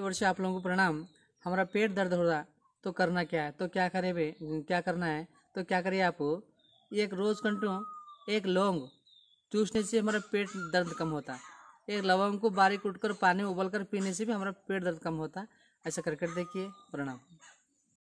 प्रिय आप लोगों को प्रणाम हमारा पेट दर्द हो रहा तो करना क्या है तो क्या करे बे क्या करना है तो क्या करिए आप एक रोज़ कंटू एक लौंग चूसने से हमारा पेट दर्द कम होता है एक लवंग को बारीक उठकर पानी उबल कर पीने से भी हमारा पेट दर्द कम होता है ऐसा करके देखिए प्रणाम